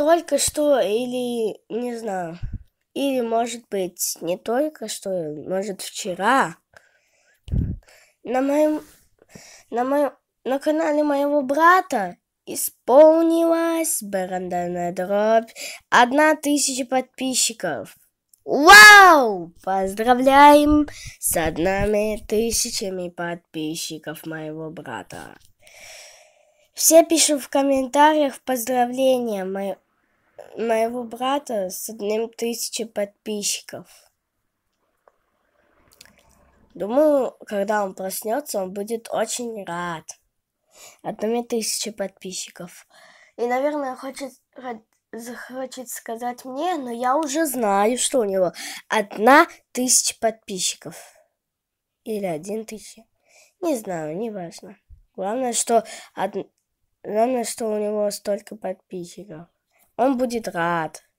только что или не знаю. Или, может быть, не только что, может, вчера. На моем, на моем, на канале моего брата исполнилась баранданная дробь. Одна тысяча подписчиков. Вау! Поздравляем с одними тысячами подписчиков моего брата. Все пишут в комментариях поздравления мои моего брата с одним тысячи подписчиков. Думаю, когда он проснется, он будет очень рад. Одному тысячи подписчиков. И, наверное, хочет, захочет сказать мне, но я уже знаю, что у него одна тысяча подписчиков. Или один тысяча. Не знаю, не важно. Главное, что од... Главное, что у него столько подписчиков. um